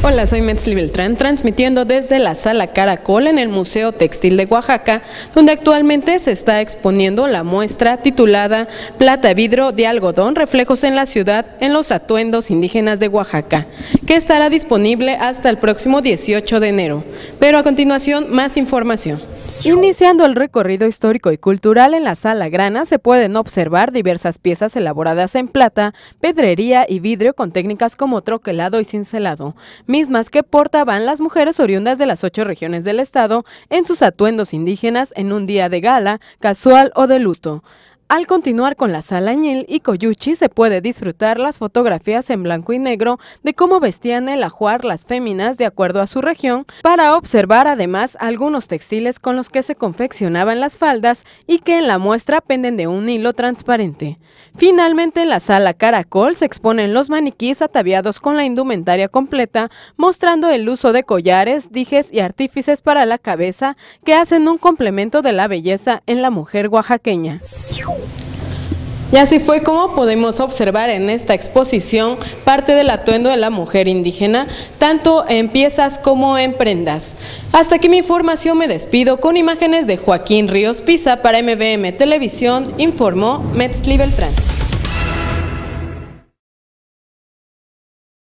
Hola, soy Metzli Beltrán, transmitiendo desde la Sala Caracol en el Museo Textil de Oaxaca, donde actualmente se está exponiendo la muestra titulada Plata Vidro de Algodón, Reflejos en la Ciudad en los Atuendos Indígenas de Oaxaca, que estará disponible hasta el próximo 18 de enero. Pero a continuación, más información. Iniciando el recorrido histórico y cultural en la Sala Grana se pueden observar diversas piezas elaboradas en plata, pedrería y vidrio con técnicas como troquelado y cincelado, mismas que portaban las mujeres oriundas de las ocho regiones del estado en sus atuendos indígenas en un día de gala, casual o de luto. Al continuar con la sala Ñil y Coyuchi se puede disfrutar las fotografías en blanco y negro de cómo vestían el ajuar las féminas de acuerdo a su región, para observar además algunos textiles con los que se confeccionaban las faldas y que en la muestra penden de un hilo transparente. Finalmente en la sala Caracol se exponen los maniquís ataviados con la indumentaria completa, mostrando el uso de collares, dijes y artífices para la cabeza que hacen un complemento de la belleza en la mujer oaxaqueña. Y así fue como podemos observar en esta exposición parte del atuendo de la mujer indígena, tanto en piezas como en prendas. Hasta aquí mi información, me despido con imágenes de Joaquín Ríos Pisa para MBM Televisión, informó Metzli Beltrán.